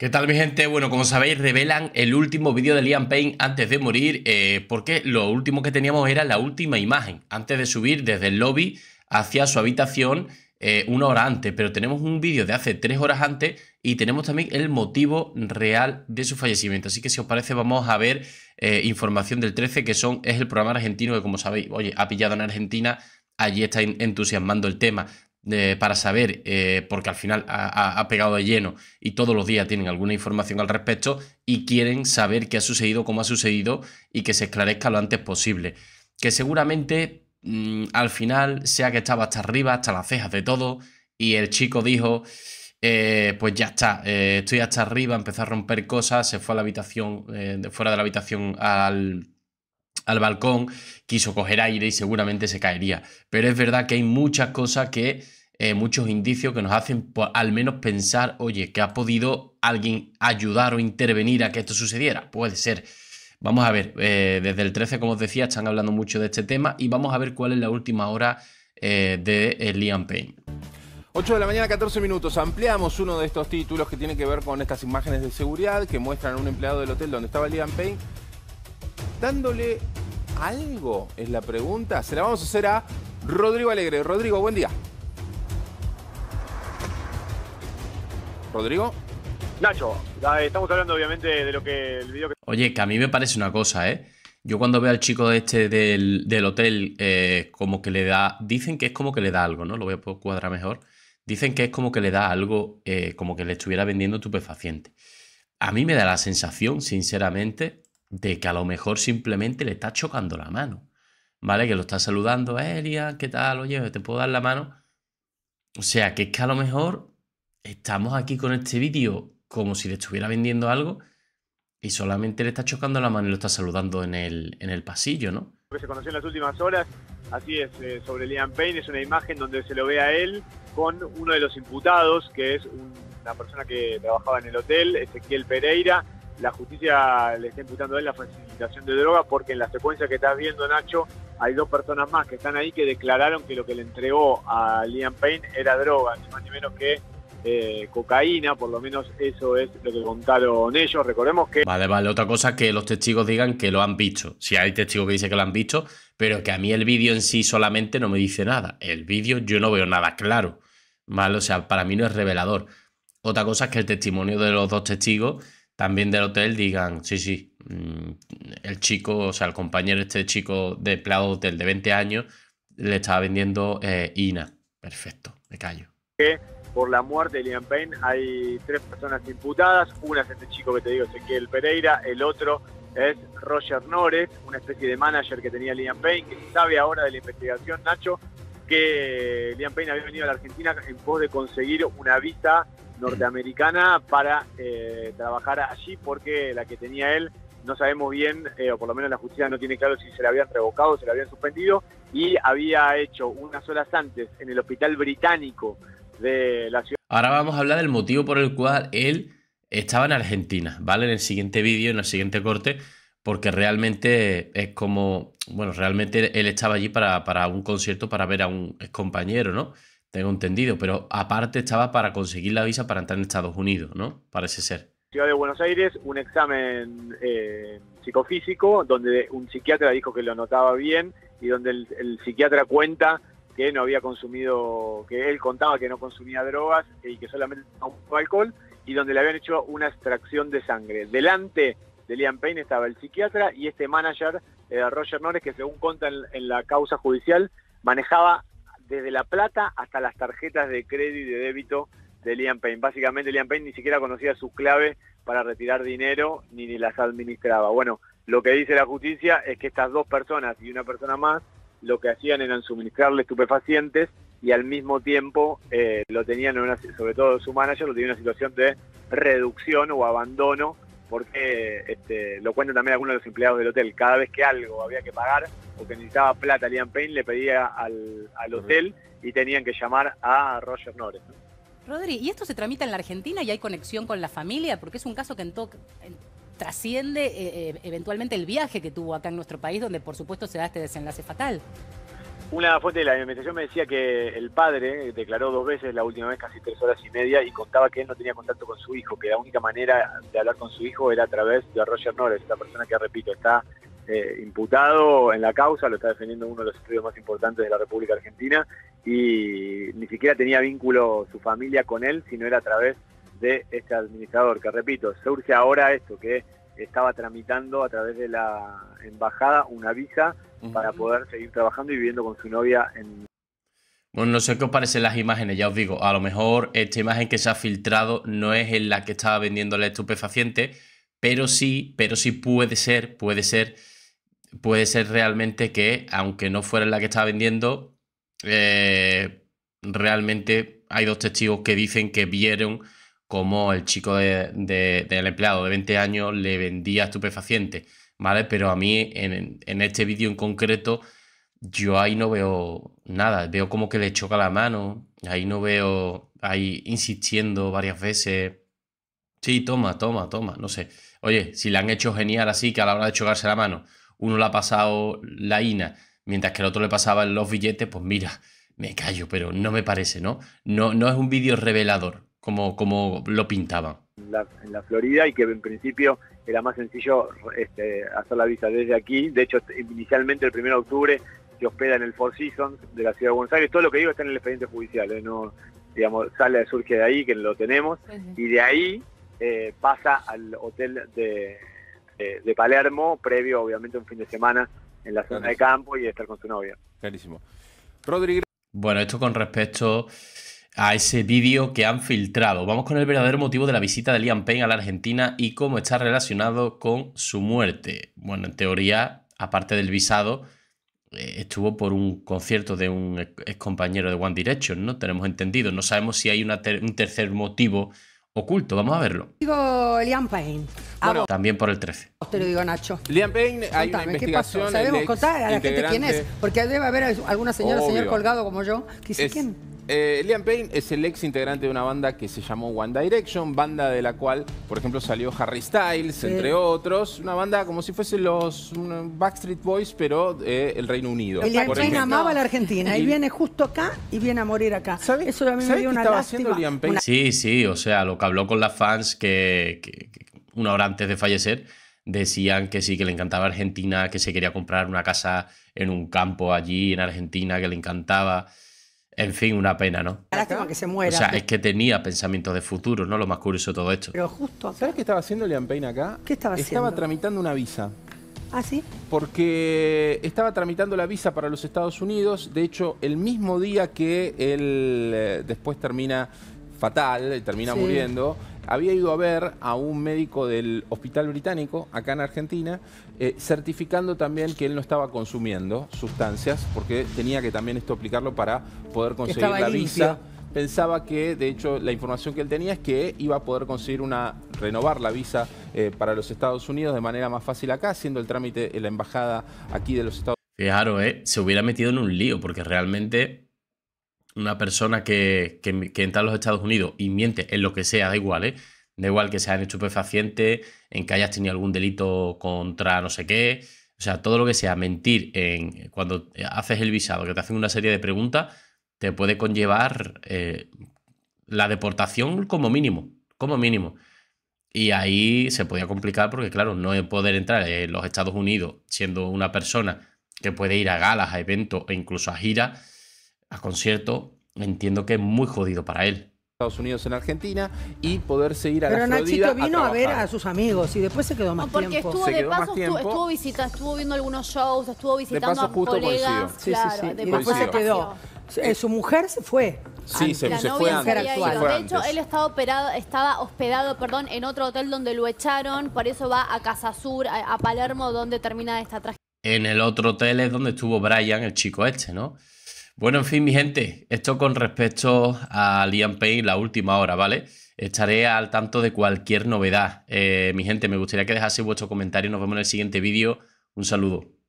¿Qué tal mi gente? Bueno, como sabéis, revelan el último vídeo de Liam Payne antes de morir, eh, porque lo último que teníamos era la última imagen, antes de subir desde el lobby hacia su habitación eh, una hora antes, pero tenemos un vídeo de hace tres horas antes y tenemos también el motivo real de su fallecimiento. Así que si os parece vamos a ver eh, información del 13, que son, es el programa argentino que como sabéis, oye, ha pillado en Argentina allí está entusiasmando el tema. Eh, para saber, eh, porque al final ha, pegado de lleno y todos los días tienen alguna información al respecto y quieren saber qué ha sucedido, cómo ha sucedido y que se esclarezca lo antes posible. Que seguramente mm, al final sea que estaba hasta arriba, hasta las cejas de todo y el chico dijo... Eh, pues ya está, estoy hasta arriba, empezó a romper cosas, se fue a la habitación, fuera de la habitación al, al balcón, quiso coger aire y seguramente se caería. Pero es verdad que hay muchas cosas que, eh, muchos indicios que nos hacen pues, al menos pensar, oye, que ha podido alguien ayudar o intervenir a que esto sucediera. Puede ser. Vamos a ver, eh, desde el 13, como os decía, están hablando mucho de este tema y vamos a ver cuál es la última hora eh, de Liam Payne. 8 de la mañana, 14 minutos. Ampliamos uno de estos títulos que tiene que ver con estas imágenes de seguridad que muestran a un empleado del hotel donde estaba Liam Payne dándole algo? Es la pregunta. Se la vamos a hacer a Rodrigo Alegre. Rodrigo, buen día. Rodrigo. Nacho, estamos hablando obviamente de lo que el video que... Oye, que a mí me parece una cosa, ¿eh? Yo cuando veo al chico este del, hotel, eh, como que le da, dicen que es como que le da algo, ¿no? Lo voy a cuadrar mejor. Dicen que es como que le da algo, eh, como que le estuviera vendiendo tupefaciente. A mí me da la sensación, sinceramente, de que a lo mejor simplemente le está chocando la mano, ¿vale? Que lo está saludando, Elia, ¿qué tal? Oye, ¿te puedo dar la mano? O sea, que es que a lo mejor estamos aquí con este vídeo como si le estuviera vendiendo algo y solamente le está chocando la mano y lo está saludando en el, en el pasillo, ¿no? Que se conoció en las últimas horas, así es, eh, sobre Liam Payne, es una imagen donde se lo ve a él con uno de los imputados, que es una persona que trabajaba en el hotel, Ezequiel Pereira, la justicia le está imputando a él la facilitación de drogas porque en la secuencia que estás viendo, Nacho, hay dos personas más que están ahí que declararon que lo que le entregó a Liam Payne era droga, más ni menos que eh, cocaína, por lo menos eso es lo que contaron ellos. Recordemos que. Vale, vale, otra cosa es que los testigos digan que lo han visto. Si hay testigos que dicen que lo han visto, pero que a mí el vídeo en sí solamente no me dice nada. El vídeo yo no veo nada claro. ¿Vale? O sea, para mí no es revelador. Otra cosa es que el testimonio de los dos testigos también del hotel digan, sí, sí, mm, el chico, o sea, el compañero este chico de empleado hotel de 20 años le estaba vendiendo eh, INA. Perfecto, me callo. ¿Qué? por la muerte de Liam Payne hay tres personas imputadas. Una es este chico que te digo, Ezequiel Pereira. El otro es Roger Norris, una especie de manager que tenía Liam Payne, que sabe ahora de la investigación, Nacho, que Liam Payne había venido a la Argentina en pos de conseguir una visa norteamericana para eh, trabajar allí porque la que tenía él no sabemos bien, eh, o por lo menos la justicia no tiene claro si se la habían revocado, se la habían suspendido, y había hecho unas horas antes en el hospital británico de la ciudad. Ahora vamos a hablar del motivo por el cual él estaba en Argentina, ¿vale? En el siguiente vídeo, en el siguiente corte, porque realmente es como, bueno, realmente él estaba allí para, para un concierto, para ver a un compañero, ¿no? Tengo entendido, pero aparte estaba para conseguir la visa para entrar en Estados Unidos, ¿no? Parece ser. Ciudad de Buenos Aires, un examen eh, psicofísico donde un psiquiatra dijo que lo notaba bien y donde el, psiquiatra cuenta que no había consumido, que él contaba que no consumía drogas y que solamente consumía alcohol, y donde le habían hecho una extracción de sangre. Delante de Liam Payne estaba el psiquiatra y este manager, eh, Roger Norris, que según conta en, la causa judicial, manejaba desde la plata hasta las tarjetas de crédito y de débito de Liam Payne. Básicamente Liam Payne ni siquiera conocía sus clave para retirar dinero ni, ni las administraba. Bueno, lo que dice la justicia es que estas dos personas y una persona más lo que hacían eran suministrarle estupefacientes y al mismo tiempo eh, lo tenían, sobre todo su manager, lo tenía en una situación de reducción o abandono porque este, lo cuentan también algunos de los empleados del hotel, cada vez que algo había que pagar o que necesitaba plata Liam Payne le pedía al, hotel y tenían que llamar a Roger Norris. Rodri, ¿y esto se tramita en la Argentina y hay conexión con la familia? Porque es un caso que en to trasciende eh, eh, eventualmente el viaje que tuvo acá en nuestro país, donde por supuesto se da este desenlace fatal. Una fuente de la investigación me decía que el padre declaró dos veces la última vez, casi tres horas y media, y contaba que él no tenía contacto con su hijo, que la única manera de hablar con su hijo era a través de Roger Norris, esta persona que, repito, está eh, imputado en la causa, lo está defendiendo uno de los estudios más importantes de la República Argentina, y ni siquiera tenía vínculo su familia con él, sino era a través de este administrador, que repito, surge ahora esto, que estaba tramitando a través de la embajada una visa para poder seguir trabajando y viviendo con su novia en... Bueno, no sé qué os parecen las imágenes, ya os digo, a lo mejor esta imagen que se ha filtrado no es en la que estaba vendiendo el estupefaciente, pero sí, pero sí puede ser, puede ser, puede ser realmente que, aunque no fuera en la que estaba vendiendo, eh, realmente hay dos testigos que dicen que vieron cómo el chico del empleado de 20 años le vendía estupefaciente. ¿vale? Pero a mí en, este vídeo en concreto, yo ahí no veo nada, veo como que le choca la mano, ahí no veo, ahí insistiendo varias veces, sí, toma, toma, toma, no sé. Oye, si le han hecho genial así que a la hora de chocarse la mano, uno le ha pasado la INA, mientras que el otro le pasaba los billetes, pues mira, me callo, pero no me parece, ¿no? No, no es un vídeo revelador como, como lo pintaban en la, Florida y que en principio era más sencillo este, hacer la visa desde aquí. De hecho, inicialmente el 1 de octubre se hospeda en el Four Seasons de la Ciudad de Buenos Aires. Todo lo que digo está en el expediente judicial, ¿eh? no, digamos, sale, surge de ahí, que lo tenemos, y de ahí eh, pasa al hotel de, Palermo, previo obviamente un fin de semana en la zona de campo y estar con su novia. Clarísimo. Rodrigo. Bueno, esto con respecto a ese vídeo que han filtrado. Vamos con el verdadero motivo de la visita de Liam Payne a la Argentina y cómo está relacionado con su muerte. Bueno, en teoría, aparte del visado, eh, estuvo por un concierto de un ex compañero de One Direction, ¿no? Tenemos entendido. No sabemos si hay un tercer motivo oculto. Vamos a verlo. Digo Liam Payne. Ah, bueno, también por el 13. Te lo digo, Nacho. Liam Payne, hay una investigación. ¿Qué pasó? Sabemos contar a la gente quién es, porque debe haber alguna señora señor colgado como yo que es... ¿quién? Eh, Liam Payne es el ex integrante de una banda que se llamó One Direction, banda de la cual, por ejemplo, salió Harry Styles, entre otros. Una banda como si fuese los Backstreet Boys, pero eh, el Reino Unido. Liam Payne amaba a la Argentina y, viene justo acá y viene a morir acá. Eso a me dio una estaba haciendo Liam Payne? Sí, sí, o sea, lo que habló con las fans que, que una hora antes de fallecer decían que sí, que le encantaba Argentina, que se quería comprar una casa en un campo allí en Argentina, que le encantaba. En fin, una pena, ¿no? que se muera. O sea, es que tenía pensamientos de futuro, ¿no? Lo más curioso de todo esto. Pero justo ¿Sabes qué estaba haciendo Liam Payne acá? ¿Qué estaba haciendo? Estaba tramitando una visa. ¿Ah, sí? Porque estaba tramitando la visa para los Estados Unidos. De hecho, el mismo día que él eh, después termina fatal, termina muriendo, había ido a ver a un médico del Hospital Británico, acá en Argentina, eh, certificando también que él no estaba consumiendo sustancias, porque tenía que también esto aplicarlo para poder conseguir la visa pensaba que, de hecho, la información que él tenía es que iba a poder conseguir una, renovar la visa eh, para los Estados Unidos de manera más fácil acá, haciendo el trámite en la embajada aquí de los Estados Unidos. Claro, eh, se hubiera metido en un lío, porque realmente una persona que, entra a los Estados Unidos y miente en lo que sea, da igual, ¿eh? Da igual que sea en en que hayas tenido algún delito contra no sé qué, o sea, todo lo que sea mentir en cuando haces el visado, que te hacen una serie de preguntas, te puede conllevar eh, la deportación como mínimo, como mínimo. Y ahí se podía complicar porque, claro, no poder entrar en los Estados Unidos siendo una persona que puede ir a galas, a eventos e incluso a giras, a concierto, entiendo que es muy jodido para él. Estados Unidos en Argentina y poder seguir a Pero la Pero Nachito vino a, ver a sus amigos y después se quedó más porque estuvo de paso, estuvo, viendo algunos shows, estuvo visitando a colegas. después se quedó. Eh, su mujer se fue. Sí, se, fue antes. De hecho, él estaba, operado, estaba hospedado perdón, en otro hotel donde lo echaron, por eso va a Casa Sur, a Palermo, donde termina esta tragedia. En el otro hotel es donde estuvo Brian, el chico este, ¿no? Bueno, en fin, mi gente, esto con respecto a Liam Payne, la última hora, ¿vale? Estaré al tanto de cualquier novedad. Eh, mi gente, me gustaría que dejase vuestro comentario. Nos vemos en el siguiente vídeo. Un saludo.